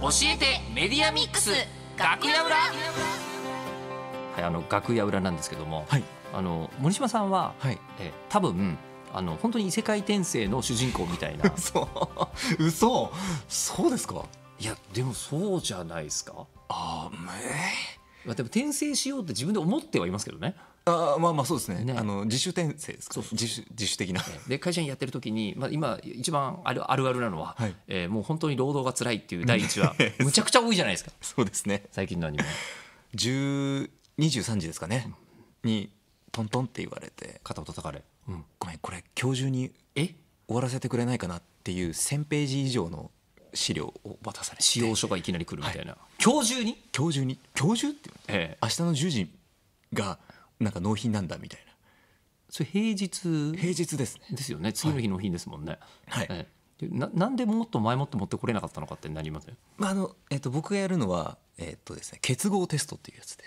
教えてメディアミックス楽屋裏はいあの楽屋裏なんですけども、はい、あの森島さんは、はい、え多分あの本当に異世界転生の主人公みたいな 嘘嘘そうですかいやでもそうじゃないですかあーえまあ、でも転生しようって自分で思ってはいますけどねあまあまあそうですねねあの自主転生ですかそうそう自主自主的なで会社員やってる時に、まあ、今一番あるあるあるなのは、はいえーもう本当に労働が辛いっていう第一話 むちゃくちゃ多いじゃないですかそうですね最近のアニメ1 23時ですかね、にトントンって言われて肩を叩かれ、うん、ごめんこれ今日中にえ終わらせてくれないかなっていう1000ページ以上の資料を渡されて使用書がいきなり来るみたいな、今日中に、今日中に今日中っててええ明日の10時がなんか納品なんだみたいなそれ平日平日ですねですよね次の日納品ですもんねはい、えー、ななんでもっと前もって持ってこれなかったのかってなりますん、まああのえっと、僕がやるのは、えっとですね、結合テストっていうやつで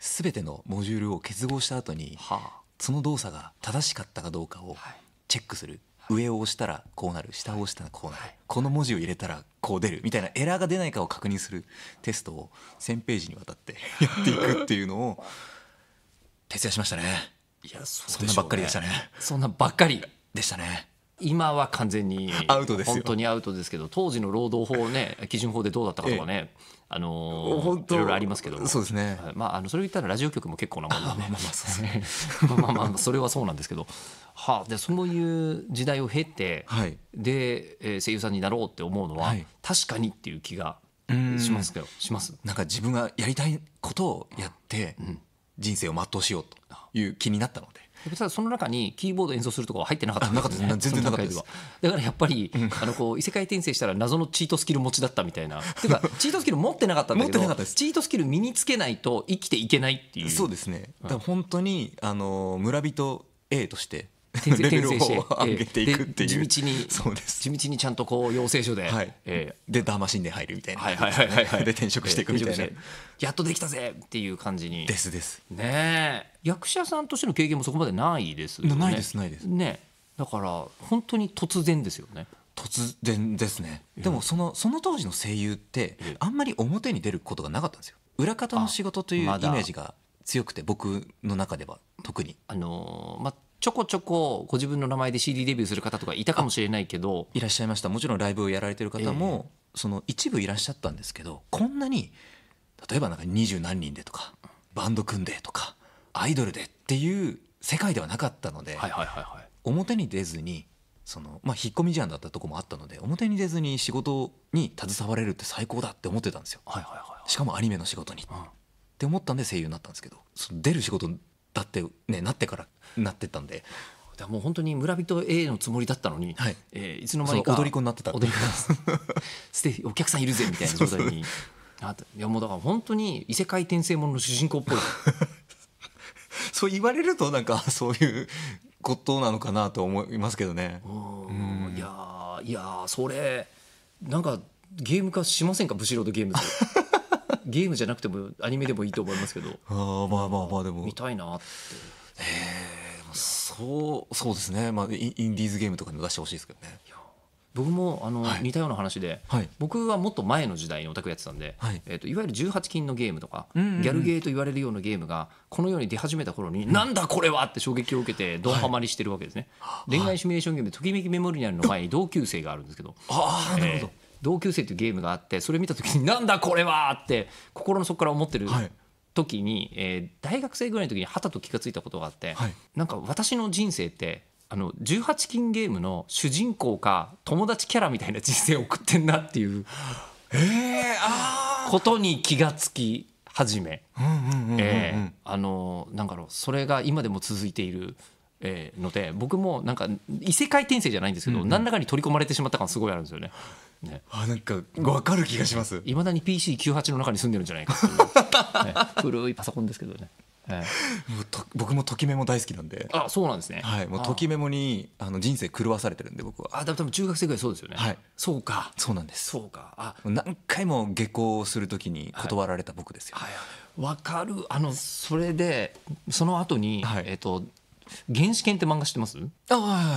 全てのモジュールを結合した後に、はあ、その動作が正しかったかどうかをチェックする、はい、上を押したらこうなる下を押したらこうなる、はい、この文字を入れたらこう出るみたいなエラーが出ないかを確認するテストを1,000ページにわたってやっていくっていうのを徹夜しましたねいやそんなばっかりでしたねそんなばっかりでしたね今は完全にアウトです本当にアウトですけど当時の労働法ね基準法でどうだったかとかね、あの本いろいろありますけどそうですね、まあ、あのそれを言ったらラジオ局も結構なもんで、ね、まあまあまあそれはそうなんですけどはあでそういう時代を経て、はい、で、えー、声優さんになろうって思うのは、はい、確かにっていう気がしますけどしますなんか自分がやりたいことをやって、うん人生を全うしようという気になったので。ただその中にキーボード演奏するとかは入ってなかったんですね、ね、全然なかったですだからやっぱり、うん、あのこう異世界転生したら謎のチートスキル持ちだったみたいな ていうかチートスキル持ってなかったんだけどチートスキル身につけないと生きていけないっていうそうですね、はい、だから本当にあの村人 A として 転生転生して、上げていくっていう、地道にそうです地道にちゃんとこう養成所で、はい、えー、でダーマシンで入るみたいな、はいはいはいはい、で転職していくみたいな、やっとできたぜっていう感じにですですね役者さんとしての経験もそこまでないですねないですないですねだから本当に突然ですよね突然ですねでもそのその当時の声優ってあんまり表に出ることがなかったんですよ裏方の仕事というイメージが強くて僕の中では特にあのまあちょこちょこご自分の名前で CD デビューする方とかいたかもしれないけどいらっしゃいましたもちろんライブをやられてる方も、えー、その一部いらっしゃったんですけどこんなに例えばなんか二十何人でとかバンド組んでとかアイドルでっていう世界ではなかったので、表に出ずにそのまあ引っ込み思案だったとこもあったので表に出ずに仕事に携われるって最高だって思ってたんですよ、しかもアニメの仕事に、うん、って思ったんで声優になったんですけど出る仕事だってねなってからなってったんで。もう本当に村人 A のつもりだったのに、はい、えー、いつの間にか踊り子になってた踊り子すて、お客さんいるぜみたいな状態にあいやもうだから本当に異世界転生ものの主人公っぽい そう言われるとなんかそういうことなのかなと思いますけどねうんいやいやそれなんかゲーム化しませんかブシロードゲームズゲームじゃなくてもアニメでもいいと思いますけど あまあまあまあでも見たいなってえー、そうそうですね、まあ、インディーズゲームとかにも出してほしいですけどね僕もあの、はい、似たような話で、はい、僕はもっと前の時代にオタクやってたんで、はいえーと、いわゆる18禁のゲームとか、うんうんうん、ギャルゲーと言われるようなゲームがこのように出始めた頃に、うん、なんだこれはって衝撃を受けてどんはまりしてるわけですね、はい、恋愛シミュレーションゲームで「ときめきメモリアル」の前に同級生があるんですけど、はいえー、あなるほど同級生というゲームがあってそれ見た時になんだこれはって心の底から思ってる時に、え大学生ぐらいの時にはたと気が付いたことがあって、なんか私の人生ってあの18金ゲームの主人公か友達キャラみたいな人生を送ってんなっていう、えー、ことに気が付き始めあのなんだろうそれが今でも続いているえので僕もなんか異世界転生じゃないんですけど、何らかに取り込まれてしまった感すごいあるんですよね。ね、あなんか分かる気がしますいまだに PC98 の中に住んでるんじゃないかっていう、ね、古いパソコンですけどね、えもうと僕もときメモ大好きなんであそうなんですね、はい、もうときメモにあの人生狂わされてるんで僕はあ多分中学生ぐらいそうですよね、はい、そうかそうなんですそうかあ何回も下校するときに断られた僕ですよ、はいはい、分かるあのそれでその後に、はい、えっ、ー、と原始犬って漫画知ってます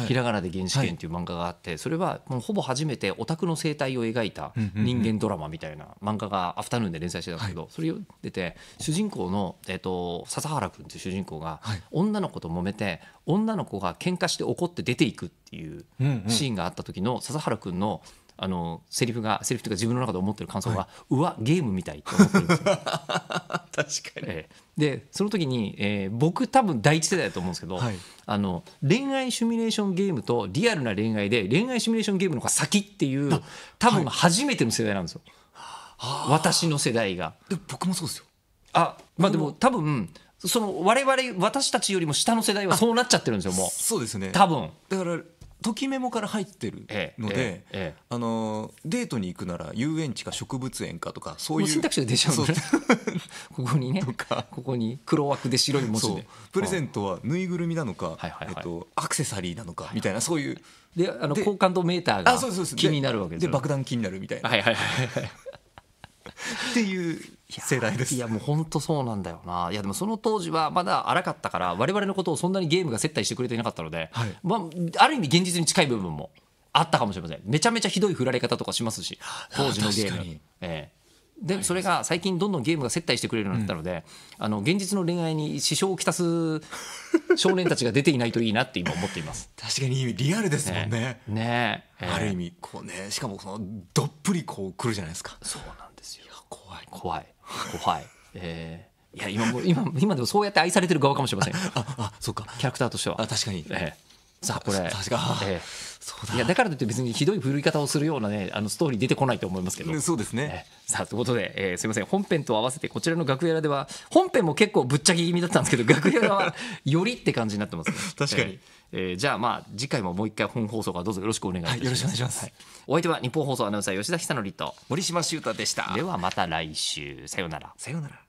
ひらがなで原始犬っていう漫画があって、それはもうほぼ初めてオタクの生態を描いた人間ドラマみたいな漫画がアフタヌーンで連載してたんですけど、それ読んでて主人公の、えー、と笹原君っていう主人公が女の子と揉めて女の子が喧嘩して怒って出ていくっていうシーンがあった時の笹原君の「あのセリフがセリフというか自分の中で思ってる感想が、はい、うわゲームみたいと思ってるんですよ 確かに、えでその時に、えー、僕多分第一世代だと思うんですけど、はい、あの恋愛シミュレーションゲームとリアルな恋愛で恋愛シミュレーションゲームの方が先っていう多分初めての世代なんですよ、はい、私の世代がで僕もそうですよあまあでも多分その我々私たちよりも下の世代はそうなっちゃってるんですよもうそうですね多分だからときメモから入ってるので、えええ、あのデートに行くなら遊園地か植物園かとかそういう選択肢出ちゃうんだ、ね、ここにねとかここに黒枠で白い文字でプレゼントはぬいぐるみなのか、はいはいはい、えっと、アクセサリーなのかみたいな、はいはい、そういうであの好感度メーターが気になるわけですで爆弾気になるみたいな。っていう世代ですいやもう本当そうなんだよないやでもその当時はまだ荒かったから我々のことをそんなにゲームが接待してくれていなかったので、はい、まあ、ある意味現実に近い部分もあったかもしれませんめちゃめちゃひどい振られ方とかしますし当時のゲーム。に。でそれが最近どんどんゲームが接待してくれるようになったので、うん、あの現実の恋愛に支障をきたす少年たちが出ていないといいなって今思っています確かにリアルですもんねね、ねえー、ある意味こうねしかもそのどっぷりこうくるじゃないですかそうなんですよ怖い怖い怖い。えーいや今も今今でもそうやって愛されてる側かもしれませんああそっかキャラクターとしてはあ確かに、ええ、さあこれ確か、えー、いやだからといって別にひどい振り方をするようなねあのストーリー出てこないと思いますけど、そうですね、えー、さあということで、えー、すみません本編と合わせてこちらの楽屋では本編も結構ぶっちゃけ気味だったんですけど楽屋はよりって感じになってます、ね、確かに、えー、えー、じゃあまあ次回ももう一回本放送がどうぞよろしくお願いします、はい、よろしくお願いします、はい、お相手は日本放送アナウンサー吉田久典と森島修太でしたではまた来週さようならさようなら